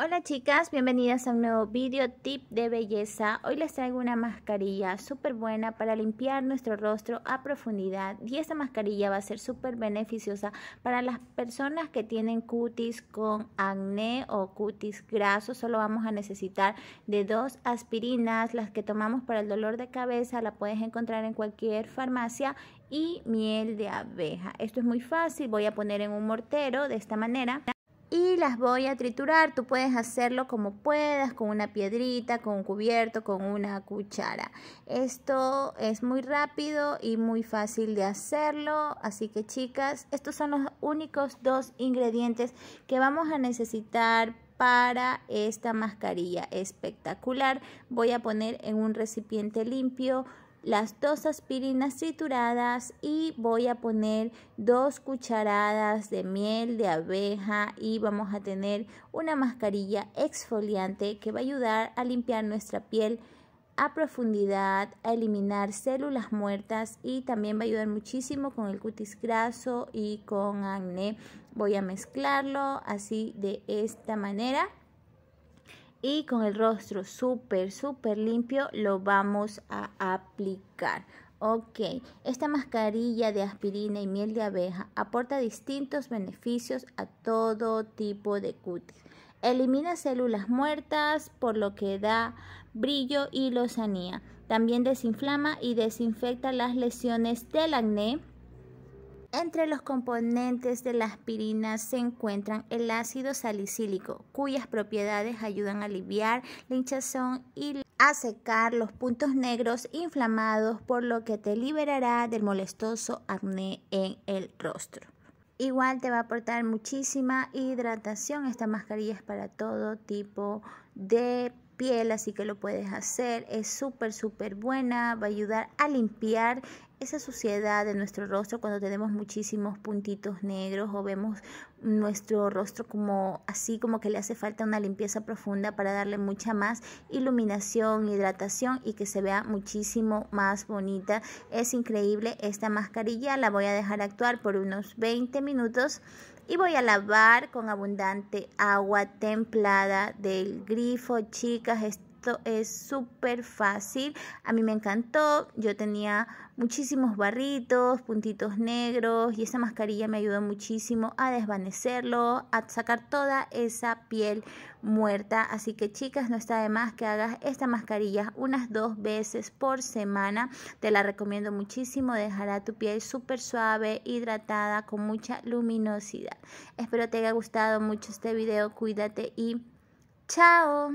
Hola chicas, bienvenidas a un nuevo video tip de belleza. Hoy les traigo una mascarilla súper buena para limpiar nuestro rostro a profundidad y esta mascarilla va a ser súper beneficiosa para las personas que tienen cutis con acné o cutis graso. Solo vamos a necesitar de dos aspirinas, las que tomamos para el dolor de cabeza, la puedes encontrar en cualquier farmacia y miel de abeja. Esto es muy fácil, voy a poner en un mortero de esta manera y las voy a triturar. Tú puedes hacerlo como puedas, con una piedrita, con un cubierto, con una cuchara. Esto es muy rápido y muy fácil de hacerlo. Así que chicas, estos son los únicos dos ingredientes que vamos a necesitar para esta mascarilla espectacular. Voy a poner en un recipiente limpio las dos aspirinas trituradas y voy a poner dos cucharadas de miel de abeja y vamos a tener una mascarilla exfoliante que va a ayudar a limpiar nuestra piel a profundidad, a eliminar células muertas y también va a ayudar muchísimo con el cutis graso y con acné. Voy a mezclarlo así de esta manera y con el rostro súper, súper limpio lo vamos a aplicar. Ok, esta mascarilla de aspirina y miel de abeja aporta distintos beneficios a todo tipo de cutis. Elimina células muertas, por lo que da brillo y lozanía. También desinflama y desinfecta las lesiones del acné entre los componentes de la aspirina se encuentran el ácido salicílico, cuyas propiedades ayudan a aliviar la hinchazón y a secar los puntos negros inflamados, por lo que te liberará del molestoso acné en el rostro. Igual te va a aportar muchísima hidratación. Esta mascarilla es para todo tipo de piel, así que lo puedes hacer. Es súper, súper buena, va a ayudar a limpiar esa suciedad de nuestro rostro cuando tenemos muchísimos puntitos negros o vemos nuestro rostro como así como que le hace falta una limpieza profunda para darle mucha más iluminación, hidratación y que se vea muchísimo más bonita. Es increíble esta mascarilla, la voy a dejar actuar por unos 20 minutos y voy a lavar con abundante agua templada del grifo, chicas, es súper fácil. A mí me encantó. Yo tenía muchísimos barritos, puntitos negros y esa mascarilla me ayudó muchísimo a desvanecerlo, a sacar toda esa piel muerta. Así que chicas, no está de más que hagas esta mascarilla unas dos veces por semana. Te la recomiendo muchísimo. Dejará tu piel súper suave, hidratada, con mucha luminosidad. Espero te haya gustado mucho este video. Cuídate y chao.